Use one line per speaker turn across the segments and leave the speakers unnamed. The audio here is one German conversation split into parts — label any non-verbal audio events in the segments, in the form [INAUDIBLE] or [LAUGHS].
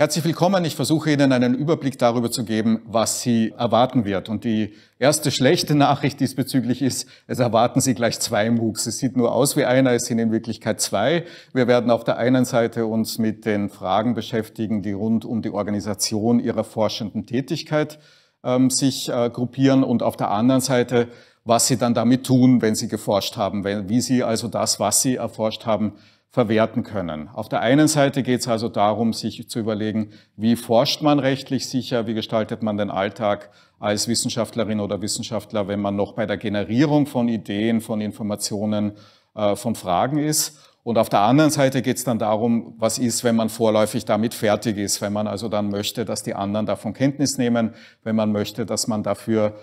Herzlich willkommen. Ich versuche Ihnen einen Überblick darüber zu geben, was Sie erwarten wird. Und die erste schlechte [LAUGHS] Nachricht diesbezüglich ist, es erwarten Sie gleich zwei MOOCs. Es sieht nur aus wie einer, es sind in Wirklichkeit zwei. Wir werden auf der einen Seite uns mit den Fragen beschäftigen, die rund um die Organisation Ihrer forschenden Tätigkeit ähm, sich äh, gruppieren und auf der anderen Seite, was Sie dann damit tun, wenn Sie geforscht haben, wenn, wie Sie also das, was Sie erforscht haben, verwerten können. Auf der einen Seite geht es also darum, sich zu überlegen, wie forscht man rechtlich sicher, wie gestaltet man den Alltag als Wissenschaftlerin oder Wissenschaftler, wenn man noch bei der Generierung von Ideen, von Informationen, äh, von Fragen ist. Und auf der anderen Seite geht es dann darum, was ist, wenn man vorläufig damit fertig ist, wenn man also dann möchte, dass die anderen davon Kenntnis nehmen, wenn man möchte, dass man dafür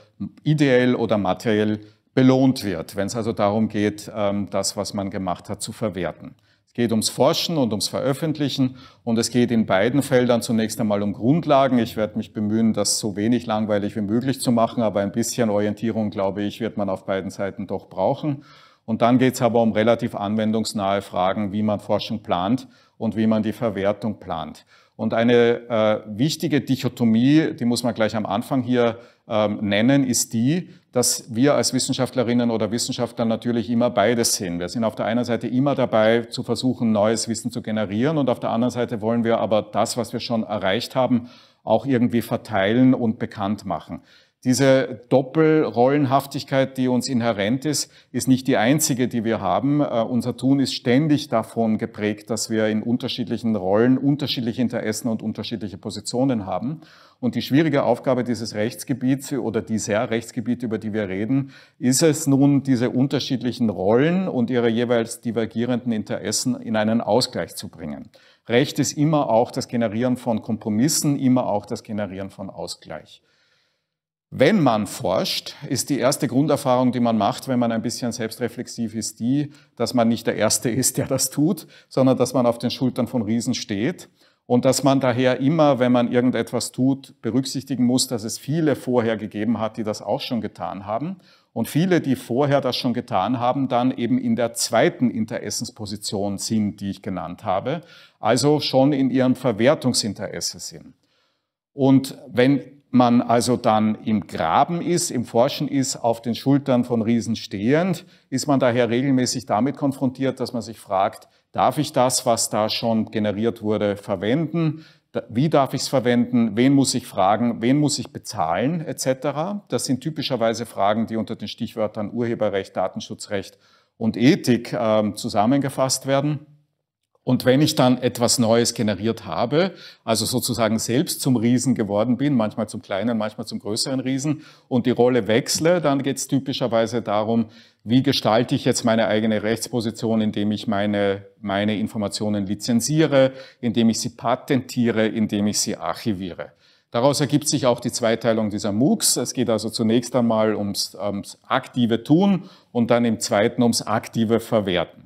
ideell oder materiell belohnt wird, wenn es also darum geht, ähm, das, was man gemacht hat, zu verwerten geht ums Forschen und ums Veröffentlichen und es geht in beiden Feldern zunächst einmal um Grundlagen. Ich werde mich bemühen, das so wenig langweilig wie möglich zu machen, aber ein bisschen Orientierung, glaube ich, wird man auf beiden Seiten doch brauchen. Und dann geht es aber um relativ anwendungsnahe Fragen, wie man Forschung plant und wie man die Verwertung plant. Und eine äh, wichtige Dichotomie, die muss man gleich am Anfang hier ähm, nennen, ist die, dass wir als Wissenschaftlerinnen oder Wissenschaftler natürlich immer beides sehen. Wir sind auf der einen Seite immer dabei, zu versuchen, neues Wissen zu generieren und auf der anderen Seite wollen wir aber das, was wir schon erreicht haben, auch irgendwie verteilen und bekannt machen. Diese Doppelrollenhaftigkeit, die uns inhärent ist, ist nicht die einzige, die wir haben. Äh, unser Tun ist ständig davon geprägt, dass wir in unterschiedlichen Rollen unterschiedliche Interessen und unterschiedliche Positionen haben. Und die schwierige Aufgabe dieses Rechtsgebiets oder dieser Rechtsgebiete, über die wir reden, ist es nun, diese unterschiedlichen Rollen und ihre jeweils divergierenden Interessen in einen Ausgleich zu bringen. Recht ist immer auch das Generieren von Kompromissen, immer auch das Generieren von Ausgleich. Wenn man forscht, ist die erste Grunderfahrung, die man macht, wenn man ein bisschen selbstreflexiv ist, die, dass man nicht der Erste ist, der das tut, sondern dass man auf den Schultern von Riesen steht und dass man daher immer, wenn man irgendetwas tut, berücksichtigen muss, dass es viele vorher gegeben hat, die das auch schon getan haben und viele, die vorher das schon getan haben, dann eben in der zweiten Interessensposition sind, die ich genannt habe, also schon in ihrem Verwertungsinteresse sind. Und wenn man also dann im Graben ist, im Forschen ist, auf den Schultern von Riesen stehend, ist man daher regelmäßig damit konfrontiert, dass man sich fragt, darf ich das, was da schon generiert wurde, verwenden? Wie darf ich es verwenden? Wen muss ich fragen? Wen muss ich bezahlen? Etc. Das sind typischerweise Fragen, die unter den Stichwörtern Urheberrecht, Datenschutzrecht und Ethik äh, zusammengefasst werden. Und wenn ich dann etwas Neues generiert habe, also sozusagen selbst zum Riesen geworden bin, manchmal zum kleinen, manchmal zum größeren Riesen, und die Rolle wechsle, dann geht es typischerweise darum, wie gestalte ich jetzt meine eigene Rechtsposition, indem ich meine, meine Informationen lizenziere, indem ich sie patentiere, indem ich sie archiviere. Daraus ergibt sich auch die Zweiteilung dieser MOOCs. Es geht also zunächst einmal ums, ums aktive Tun und dann im zweiten ums aktive Verwerten.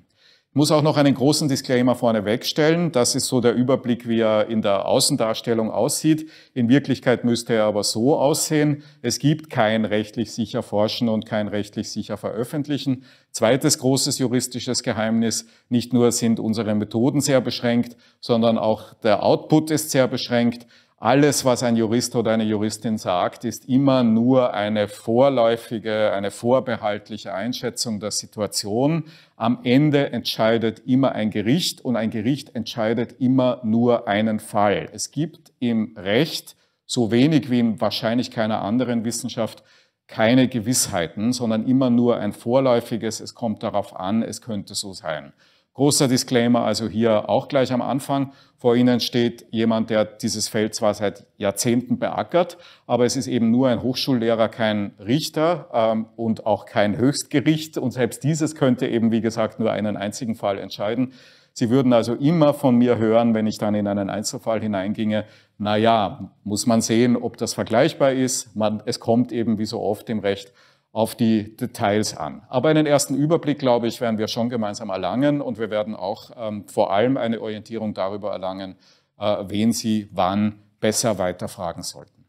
Muss auch noch einen großen Disclaimer vorneweg stellen. Das ist so der Überblick, wie er in der Außendarstellung aussieht. In Wirklichkeit müsste er aber so aussehen. Es gibt kein rechtlich sicher Forschen und kein rechtlich sicher Veröffentlichen. Zweites großes juristisches Geheimnis. Nicht nur sind unsere Methoden sehr beschränkt, sondern auch der Output ist sehr beschränkt alles, was ein Jurist oder eine Juristin sagt, ist immer nur eine vorläufige, eine vorbehaltliche Einschätzung der Situation. Am Ende entscheidet immer ein Gericht und ein Gericht entscheidet immer nur einen Fall. Es gibt im Recht, so wenig wie in wahrscheinlich keiner anderen Wissenschaft, keine Gewissheiten, sondern immer nur ein vorläufiges, es kommt darauf an, es könnte so sein. Großer Disclaimer also hier auch gleich am Anfang. Vor Ihnen steht jemand, der dieses Feld zwar seit Jahrzehnten beackert, aber es ist eben nur ein Hochschullehrer, kein Richter ähm, und auch kein Höchstgericht. Und selbst dieses könnte eben, wie gesagt, nur einen einzigen Fall entscheiden. Sie würden also immer von mir hören, wenn ich dann in einen Einzelfall hineinginge, na ja, muss man sehen, ob das vergleichbar ist. Man, es kommt eben wie so oft im Recht auf die Details an. Aber einen ersten Überblick, glaube ich, werden wir schon gemeinsam erlangen und wir werden auch ähm, vor allem eine Orientierung darüber erlangen, äh, wen Sie wann besser weiterfragen sollten.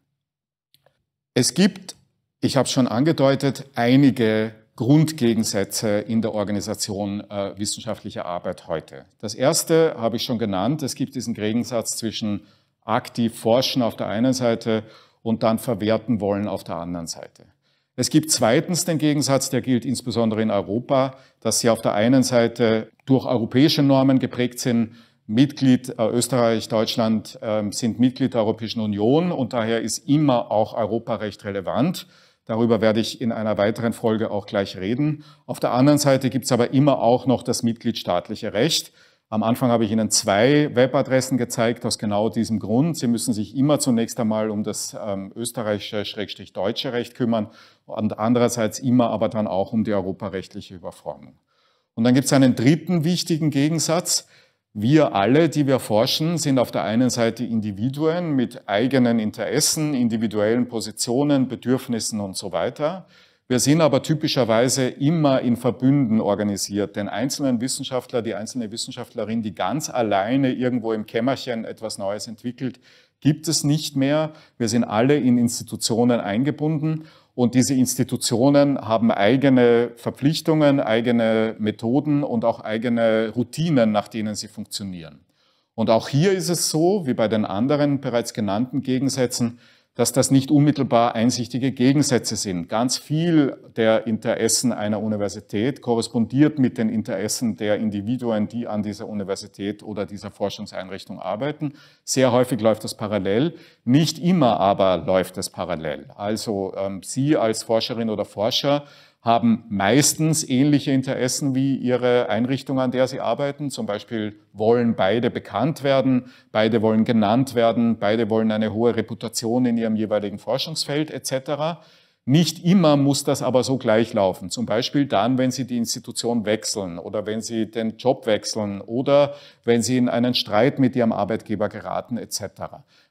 Es gibt, ich habe es schon angedeutet, einige Grundgegensätze in der Organisation äh, wissenschaftlicher Arbeit heute. Das erste habe ich schon genannt. Es gibt diesen Gegensatz zwischen aktiv forschen auf der einen Seite und dann verwerten wollen auf der anderen Seite. Es gibt zweitens den Gegensatz, der gilt insbesondere in Europa, dass sie auf der einen Seite durch europäische Normen geprägt sind. Mitglied äh, Österreich, Deutschland äh, sind Mitglied der Europäischen Union und daher ist immer auch Europarecht relevant. Darüber werde ich in einer weiteren Folge auch gleich reden. Auf der anderen Seite gibt es aber immer auch noch das mitgliedstaatliche Recht. Am Anfang habe ich Ihnen zwei Webadressen gezeigt aus genau diesem Grund. Sie müssen sich immer zunächst einmal um das ähm, österreichische-deutsche Recht kümmern und andererseits immer aber dann auch um die europarechtliche Überformung. Und dann gibt es einen dritten wichtigen Gegensatz. Wir alle, die wir forschen, sind auf der einen Seite Individuen mit eigenen Interessen, individuellen Positionen, Bedürfnissen und so weiter. Wir sind aber typischerweise immer in Verbünden organisiert. Den einzelnen Wissenschaftler, die einzelne Wissenschaftlerin, die ganz alleine irgendwo im Kämmerchen etwas Neues entwickelt, gibt es nicht mehr. Wir sind alle in Institutionen eingebunden und diese Institutionen haben eigene Verpflichtungen, eigene Methoden und auch eigene Routinen, nach denen sie funktionieren. Und auch hier ist es so, wie bei den anderen bereits genannten Gegensätzen, dass das nicht unmittelbar einsichtige Gegensätze sind. Ganz viel der Interessen einer Universität korrespondiert mit den Interessen der Individuen, die an dieser Universität oder dieser Forschungseinrichtung arbeiten. Sehr häufig läuft das parallel, nicht immer aber läuft es parallel. Also ähm, Sie als Forscherin oder Forscher haben meistens ähnliche Interessen wie ihre Einrichtung, an der sie arbeiten. Zum Beispiel wollen beide bekannt werden, beide wollen genannt werden, beide wollen eine hohe Reputation in ihrem jeweiligen Forschungsfeld etc. Nicht immer muss das aber so gleich laufen. Zum Beispiel dann, wenn Sie die Institution wechseln oder wenn Sie den Job wechseln oder wenn Sie in einen Streit mit Ihrem Arbeitgeber geraten etc.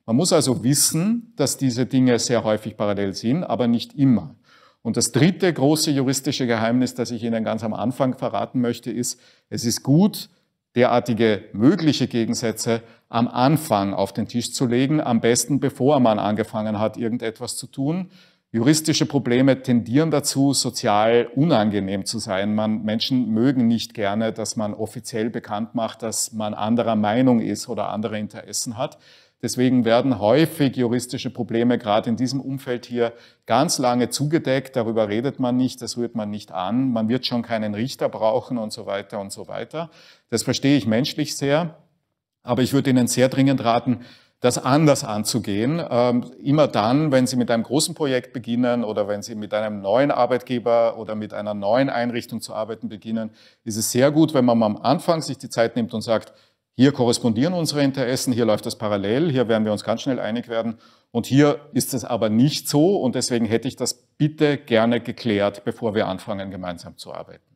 Man muss also wissen, dass diese Dinge sehr häufig parallel sind, aber nicht immer. Und das dritte große juristische Geheimnis, das ich Ihnen ganz am Anfang verraten möchte, ist, es ist gut, derartige mögliche Gegensätze am Anfang auf den Tisch zu legen, am besten bevor man angefangen hat, irgendetwas zu tun. Juristische Probleme tendieren dazu, sozial unangenehm zu sein. Man, Menschen mögen nicht gerne, dass man offiziell bekannt macht, dass man anderer Meinung ist oder andere Interessen hat. Deswegen werden häufig juristische Probleme gerade in diesem Umfeld hier ganz lange zugedeckt. Darüber redet man nicht, das rührt man nicht an. Man wird schon keinen Richter brauchen und so weiter und so weiter. Das verstehe ich menschlich sehr. Aber ich würde Ihnen sehr dringend raten, das anders anzugehen. Ähm, immer dann, wenn Sie mit einem großen Projekt beginnen oder wenn Sie mit einem neuen Arbeitgeber oder mit einer neuen Einrichtung zu arbeiten beginnen, ist es sehr gut, wenn man am Anfang sich die Zeit nimmt und sagt, hier korrespondieren unsere Interessen, hier läuft das parallel, hier werden wir uns ganz schnell einig werden. Und hier ist es aber nicht so und deswegen hätte ich das bitte gerne geklärt, bevor wir anfangen, gemeinsam zu arbeiten.